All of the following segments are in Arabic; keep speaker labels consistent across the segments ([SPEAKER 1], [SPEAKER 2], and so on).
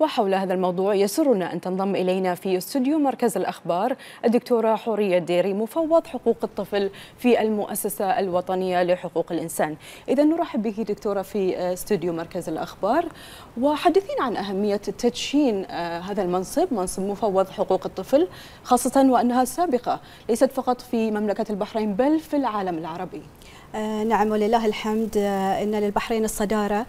[SPEAKER 1] وحول هذا الموضوع يسرنا أن تنضم إلينا في استوديو مركز الأخبار الدكتورة حورية الديري مفوض حقوق الطفل في المؤسسة الوطنية لحقوق الإنسان إذا نرحب بك دكتورة في استوديو مركز الأخبار وحدثين عن أهمية تدشين آه، هذا المنصب منصب مفوض حقوق الطفل خاصة وأنها سابقة
[SPEAKER 2] ليست فقط في مملكة البحرين بل في العالم العربي آه، نعم ولله الحمد آه، ان للبحرين الصداره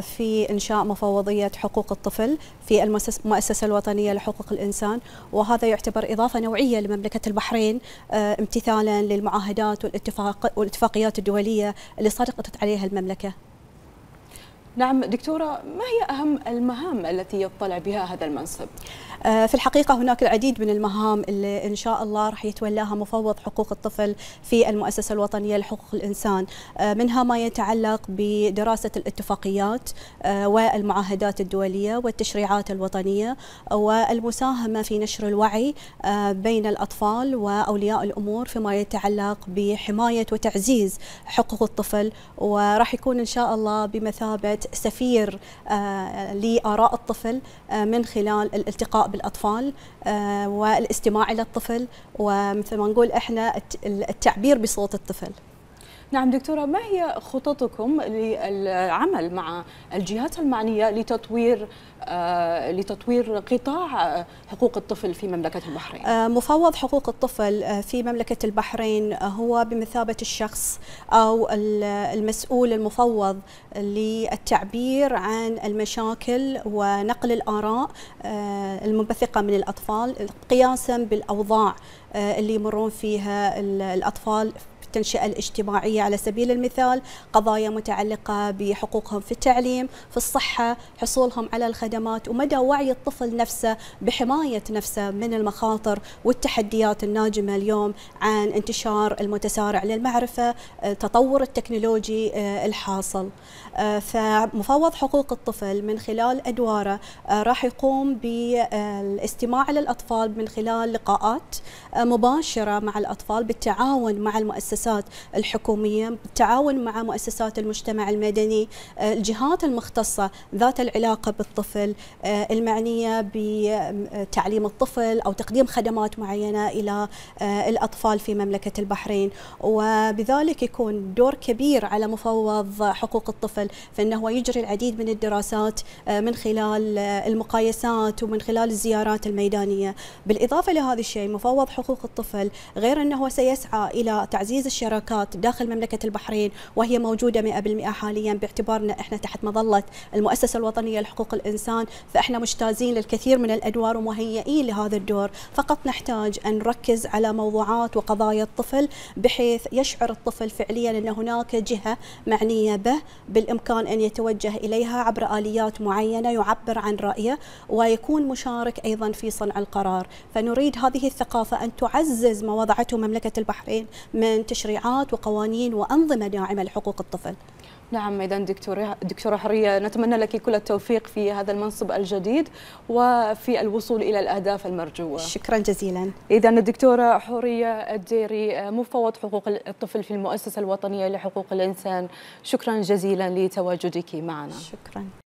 [SPEAKER 2] في انشاء مفوضيه حقوق الطفل في المؤسسة الوطنية لحقوق الإنسان وهذا يعتبر إضافة نوعية لمملكة البحرين آه، امتثالا للمعاهدات والاتفاق والاتفاقيات الدولية اللي صادقت عليها المملكة نعم دكتورة ما هي أهم المهام التي يطلع بها هذا المنصب؟ آه، في الحقيقة هناك العديد من المهام اللي إن شاء الله راح يتولاها مفوض حقوق الطفل في المؤسسة الوطنية لحقوق الإنسان آه، منها ما يتعلق بدراسة الاتفاقيات آه، والمعاهدات الدولية والتشريعات الوطنية والمساهمة في نشر الوعي بين الأطفال وأولياء الأمور فيما يتعلق بحماية وتعزيز حقوق الطفل وراح يكون إن شاء الله بمثابة سفير آه، لآراء الطفل آه، من خلال الالتقاء بالأطفال آه، والاستماع إلى الطفل ومثل ما نقول إحنا التعبير بصوت الطفل نعم دكتورة ما هي
[SPEAKER 1] خططكم للعمل مع الجهات المعنية لتطوير
[SPEAKER 2] آه، لتطوير قطاع حقوق الطفل في مملكة البحرين آه، مفوض حقوق الطفل آه، في مملكة البحرين هو بمثابة الشخص أو المسؤول المفوض للتعبير عن المشاكل ونقل الآراء المنبثقة من الأطفال قياسا بالأوضاع اللي يمرون فيها الأطفال التنشئة الاجتماعية على سبيل المثال قضايا متعلقة بحقوقهم في التعليم في الصحة حصولهم على الخدمات ومدى وعي الطفل نفسه بحماية نفسه من المخاطر والتحديات الناجمة اليوم عن انتشار المتسارع للمعرفة آه، تطور التكنولوجي آه، الحاصل آه، فمفوض حقوق الطفل من خلال أدواره راح يقوم بالاستماع للأطفال من خلال لقاءات مباشرة مع الأطفال بالتعاون مع المؤسسات المؤسسات الحكومية بالتعاون مع مؤسسات المجتمع المدني آه، الجهات المختصة ذات العلاقة بالطفل آه، المعنية بتعليم الطفل أو تقديم خدمات معينة إلى آه، الأطفال في مملكة البحرين وبذلك يكون دور كبير على مفوض حقوق الطفل فإنه يجري العديد من الدراسات من خلال المقايسات ومن خلال الزيارات الميدانية بالإضافة لهذا الشيء مفوض حقوق الطفل غير أنه سيسعى إلى تعزيز الشراكات داخل مملكة البحرين وهي موجودة 100% حاليا باعتبارنا احنا تحت مظلة المؤسسة الوطنية لحقوق الإنسان فاحنا مجتازين للكثير من الأدوار ومهيئين لهذا الدور فقط نحتاج أن نركز على موضوعات وقضايا الطفل بحيث يشعر الطفل فعليا أن هناك جهة معنية به بالإمكان أن يتوجه إليها عبر آليات معينة يعبر عن رأيه ويكون مشارك أيضا في صنع القرار فنريد هذه الثقافة أن تعزز ما وضعته مملكة البحرين من تشريعات وقوانين وأنظمة ناعمة لحقوق الطفل نعم إذا دكتورة, دكتورة حرية نتمنى لك كل التوفيق في هذا المنصب الجديد
[SPEAKER 1] وفي الوصول إلى الأهداف المرجوة شكرا جزيلا إذا الدكتورة حرية الديري مفوض حقوق الطفل في المؤسسة الوطنية لحقوق الإنسان شكرا جزيلا لتواجدك معنا شكرا